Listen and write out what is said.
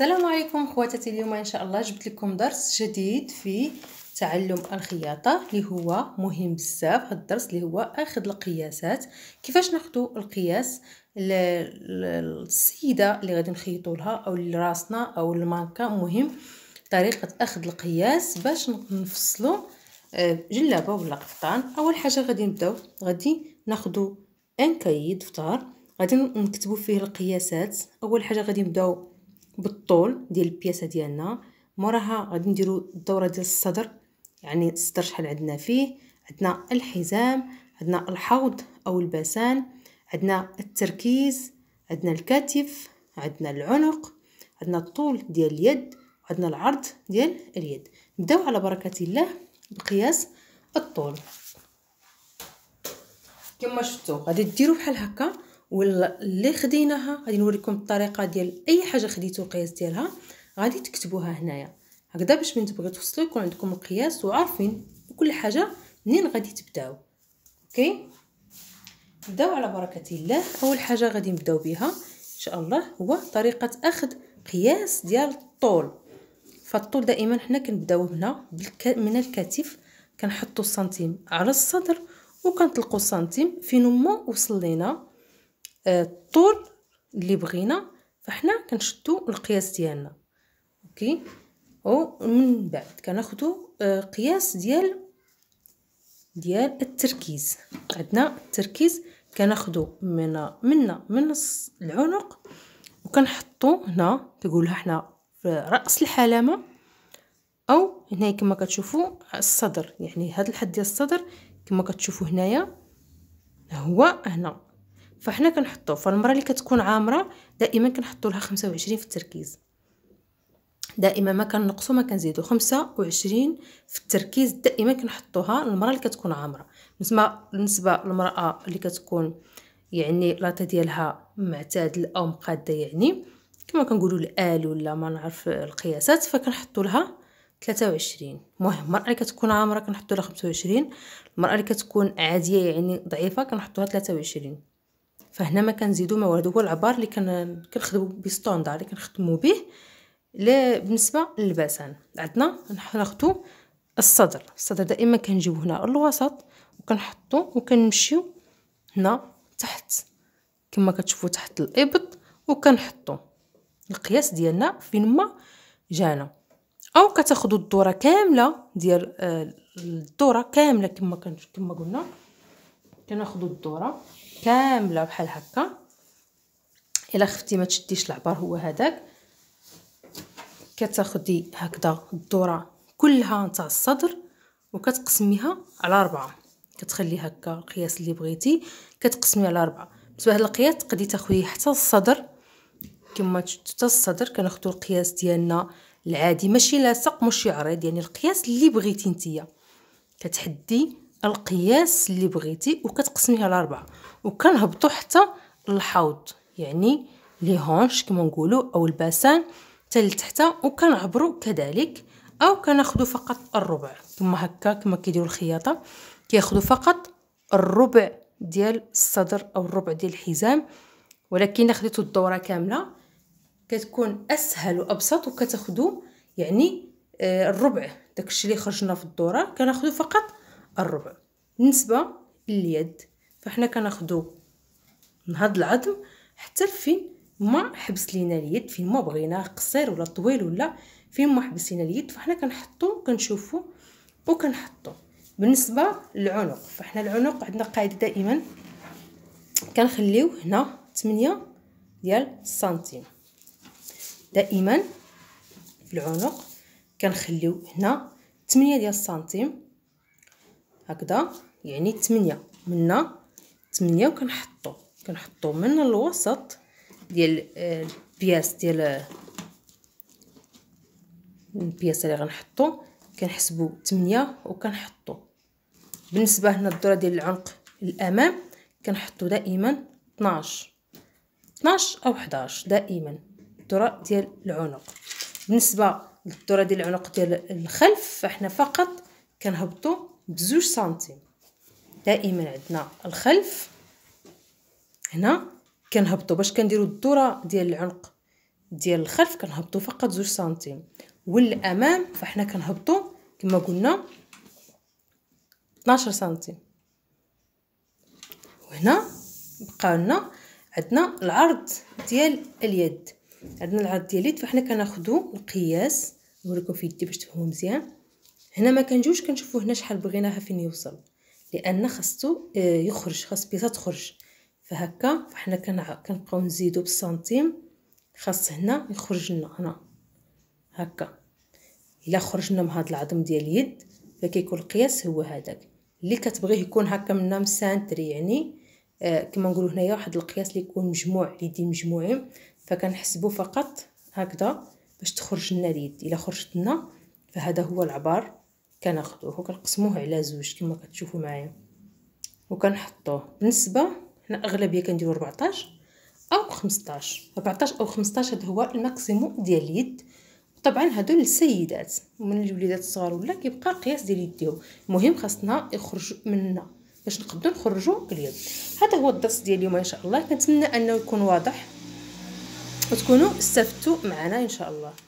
السلام عليكم خواتاتي اليوم ان شاء الله جبت لكم درس جديد في تعلم الخياطه اللي هو مهم بزاف هذا الدرس اللي هو اخذ القياسات كيفاش ناخذ القياس للسيده اللي غادي نخيطوا لها او لراسنا او المانكا مهم طريقه اخذ القياس باش نفصلوا آه، جلابه ولا قفطان اول حاجه غادي نبداو غادي ناخذ ان كاي دفتر غادي نكتبوا فيه القياسات اول حاجه غادي نبداو بالطول ديال البياسه ديالنا موراها غادي نديرو الدوره ديال الصدر يعني الصدر شحال عندنا فيه عندنا الحزام عندنا الحوض او البسان عندنا التركيز عندنا الكتف عندنا العنق عندنا الطول ديال اليد عندنا العرض ديال اليد نبداو على بركه الله بقياس الطول كما شفتوا غادي ديروا بحال هكا واللي خديناها غادي نوريكم الطريقه ديال اي حاجه خديتو القياس ديالها غادي تكتبوها هنايا هكذا باش من تبغيو توصلوا يكون عندكم القياس وعارفين كل حاجه منين غادي تبداو اوكي نبداو على بركه الله اول حاجه غادي نبداو بها ان شاء الله هو طريقه اخذ قياس ديال الطول فالطول دائما حنا كنبداو هنا من الكتف كنحطو السنتيم على الصدر وكنطلقوا السنتيم فين ما وصل لينا الطول اللي بغينا فحنا كنشدو القياس ديالنا اوكي ومن بعد كناخدو آه، قياس ديال ديال التركيز عندنا التركيز كناخدو من من من العنق وكنحطو هنا كنقولها حنا في راس الحلامه او هنا كما كتشوفوا الصدر يعني هذا الحد ديال الصدر كما كتشوفوا هنايا هو هنا فحنا كنحطو فالمراه اللي كتكون عامره دائما كنحطو لها وعشرين في التركيز دائما ما كنقصو ما كنزيدو وعشرين في التركيز دائما كنحطوها للمراه اللي كتكون عامره بالنسبه بالنسبه للمراه اللي كتكون يعني لاطه ديالها معتدل او مقاده يعني كما كنقولو الال ولا ما نعرف القياسات فكنحطو لها 23 المهم المراه اللي كتكون عامره كنحطو لها 25 المراه اللي كتكون عاديه يعني ضعيفه كنحطوها 23 فهنا ما كنزيدو ما والو هو العبار اللي كنخدمو بستوندار اللي كنخدمو به لا بالنسبه للبعسان عندنا ناخذو الصدر الصدر دائما كنجيبو هنا الوسط وكنحطو وكنمشيو هنا تحت كما كتشوفو تحت الابط وكنحطو القياس ديالنا فين ما جانا او كتاخذوا الدوره كامله ديال آه، الدوره كامله كما كما قلنا كناخذوا الدوره كامله بحال هكا الا خفتي ما تشديش العبر هو هذاك كتاخدي هكذا الدوره كلها نتاع الصدر وكتقسميها على أربعة كتخلي هكا القياس اللي بغيتي كتقسمي على أربعة بالنسبه لهاد القياس تقدري تاخدي حتى الصدر كما حتى الصدر كناخدو القياس ديالنا العادي ماشي لاصق ماشي عريض يعني القياس اللي بغيتي نتيا كتحدي القياس اللي بغيتي وكتقسميه على ربعة وكنهبطوا حتى الحوض يعني لي هونش كما نقولوا او الباسان حتى لتحت وكنعبروا كذلك او كناخذوا فقط الربع ثم هكا كما كيديروا الخياطه كياخذوا فقط الربع ديال الصدر او الربع ديال الحزام ولكن خديتو الدوره كامله كتكون اسهل وابسط وكتاخذوا يعني آه، الربع داكشي اللي خرجنا في الدوره كناخذوا فقط الربع بالنسبة لليد فاحنا كناخدو من هاد العظم حتى فين ما حبس لينا اليد فين ما بغينا قصير ولا طويل ولا فين ما حبس لينا اليد فاحنا كنحطو كنشوفو وكنحطو بالنسبه للعنق فاحنا العنق عندنا قاعده دائما كنخليو هنا تمنية ديال السنتيم دائما في العنق كنخليو هنا تمنية ديال السنتيم هكذا يعني 8 منا 8 وكنحطو كنحطو من الوسط ديال آه، البياس ديال البياس اللي غنحطو كنحسبو 8 وكنحطو بالنسبه هنا الدوره ديال العنق الامام كنحطو دائما 12 12 او 11 دائما الدوره ديال العنق بالنسبه للذره ديال العنق ديال الخلف فاحنا فقط كنهبطو بزوج سنتيم دائما عندنا الخلف هنا كنهبطو باش كنديرو الدوره ديال العنق ديال الخلف كنهبطو فقط زوج سنتيم والامام فاحنا كنهبطو كما قلنا 12 سنتيم وهنا بقى لنا عندنا العرض ديال اليد عندنا العرض ديال اليد فاحنا كناخذوا القياس نوريكم في يدي باش تفهموا مزيان هنا ما كنجوش كنشوفو هنا شحال بغيناها فين يوصل لان خاصو آه، يخرج خاص بيتا تخرج فهكا فحنا كنبقاو نزيدو بالسنتيم خاص هنا يخرج لنا هنا هكا الا خرجنا من هاد العظم ديال اليد فكيكون القياس هو هذاك اللي كتبغيه يكون هكا منا سانتري يعني آه كما نقولوا هنايا واحد القياس اللي يكون مجموع اليدين مجموعين فكنحسبوا فقط هكذا باش تخرج لنا اليد الا خرجت لنا فهذا هو العبار كناخذوه وكنقسموه على زوج كما كتشوفوا معايا وكنحطوه بالنسبه هنا اغلبيه كنديروا 14 او 15 14 او 15 هذا هو الماكسيموم ديال اليد طبعا هادو للسيدات من الوليدات الصغار ولا كيبقى قياس ديال يديهم المهم خاصنا يخرج منا باش نقدروا نخرجوا اليد هذا هو الدرس ديال اليوم ان شاء الله كنتمنى انه يكون واضح وتكونوا استفدتوا معنا ان شاء الله